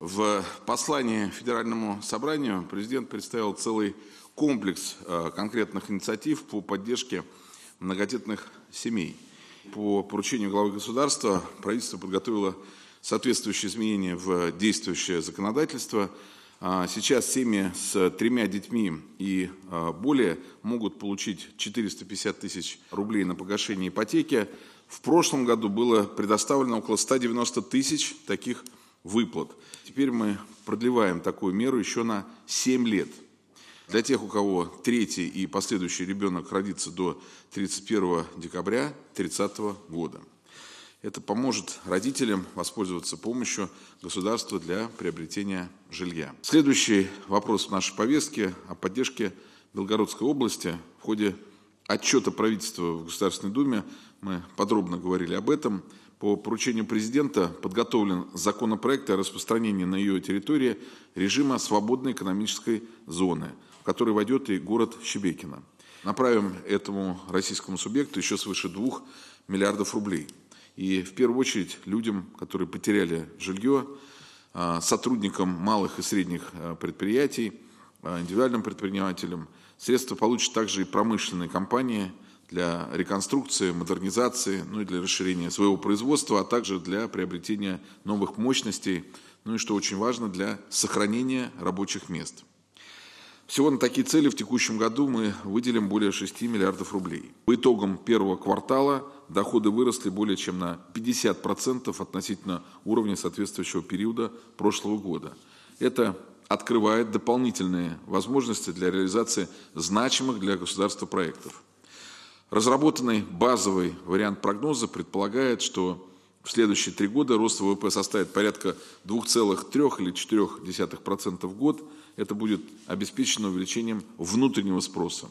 В послании Федеральному собранию президент представил целый комплекс э, конкретных инициатив по поддержке многодетных семей. По поручению главы государства правительство подготовило соответствующие изменения в действующее законодательство. А сейчас семьи с тремя детьми и э, более могут получить 450 тысяч рублей на погашение ипотеки. В прошлом году было предоставлено около 190 тысяч таких выплат. Теперь мы продлеваем такую меру еще на 7 лет. Для тех, у кого третий и последующий ребенок родится до 31 декабря 30 года. Это поможет родителям воспользоваться помощью государства для приобретения жилья. Следующий вопрос в нашей повестке о поддержке Белгородской области в ходе отчета правительства в Государственной Думе, мы подробно говорили об этом, по поручению президента подготовлен законопроект о распространении на ее территории режима свободной экономической зоны, в который войдет и город Щебекино. Направим этому российскому субъекту еще свыше двух миллиардов рублей. И в первую очередь людям, которые потеряли жилье, а, сотрудникам малых и средних а, предприятий – а, индивидуальным предпринимателям. Средства получат также и промышленные компании для реконструкции, модернизации, ну и для расширения своего производства, а также для приобретения новых мощностей, ну и, что очень важно, для сохранения рабочих мест. Всего на такие цели в текущем году мы выделим более 6 миллиардов рублей. По итогам первого квартала доходы выросли более чем на 50% относительно уровня соответствующего периода прошлого года. Это открывает дополнительные возможности для реализации значимых для государства проектов. Разработанный базовый вариант прогноза предполагает, что в следующие три года рост ВВП составит порядка 2,3 или 4% в год. Это будет обеспечено увеличением внутреннего спроса,